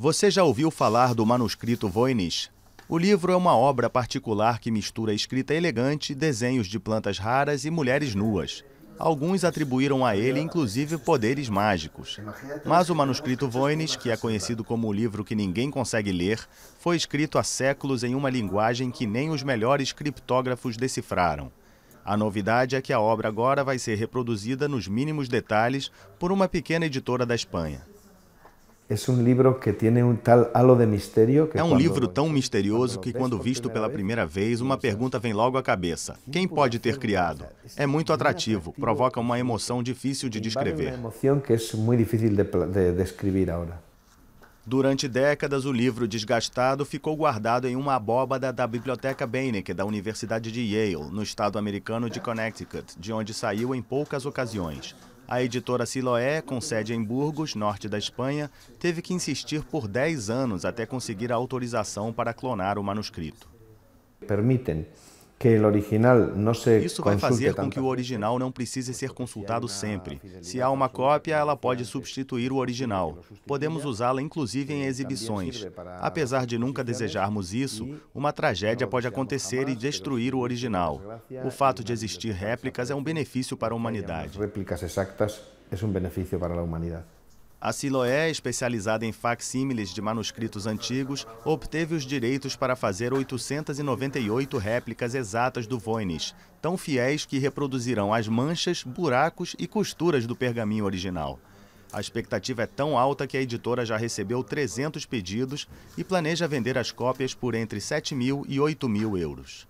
Você já ouviu falar do manuscrito Voynich? O livro é uma obra particular que mistura escrita elegante, desenhos de plantas raras e mulheres nuas. Alguns atribuíram a ele, inclusive, poderes mágicos. Mas o manuscrito Voynich, que é conhecido como o livro que ninguém consegue ler, foi escrito há séculos em uma linguagem que nem os melhores criptógrafos decifraram. A novidade é que a obra agora vai ser reproduzida nos mínimos detalhes por uma pequena editora da Espanha. É um livro que tem um tal halo de mistério. é um livro tão misterioso que, quando visto pela primeira vez, uma pergunta vem logo à cabeça: quem tipo pode ter criado? É muito atrativo, provoca uma emoção difícil de descrever. Uma emoção que é muito difícil de descrever agora. Durante décadas, o livro desgastado ficou guardado em uma abóbada da Biblioteca Beinecke da Universidade de Yale, no estado americano de Connecticut, de onde saiu em poucas ocasiões. A editora Siloé, com sede em Burgos, norte da Espanha, teve que insistir por 10 anos até conseguir a autorização para clonar o manuscrito. Permitem que o original não se Isso vai fazer com que o original não precise ser consultado sempre. Se há uma cópia, ela pode substituir o original. Podemos usá-la inclusive em exibições. Apesar de nunca desejarmos isso, uma tragédia pode acontecer e destruir o original. O fato de é existir réplicas é um benefício para a humanidade. Réplicas exactas é um benefício para a humanidade. A Siloé, especializada em facsímiles de manuscritos antigos, obteve os direitos para fazer 898 réplicas exatas do Voynich, tão fiéis que reproduzirão as manchas, buracos e costuras do pergaminho original. A expectativa é tão alta que a editora já recebeu 300 pedidos e planeja vender as cópias por entre 7 mil e 8 mil euros.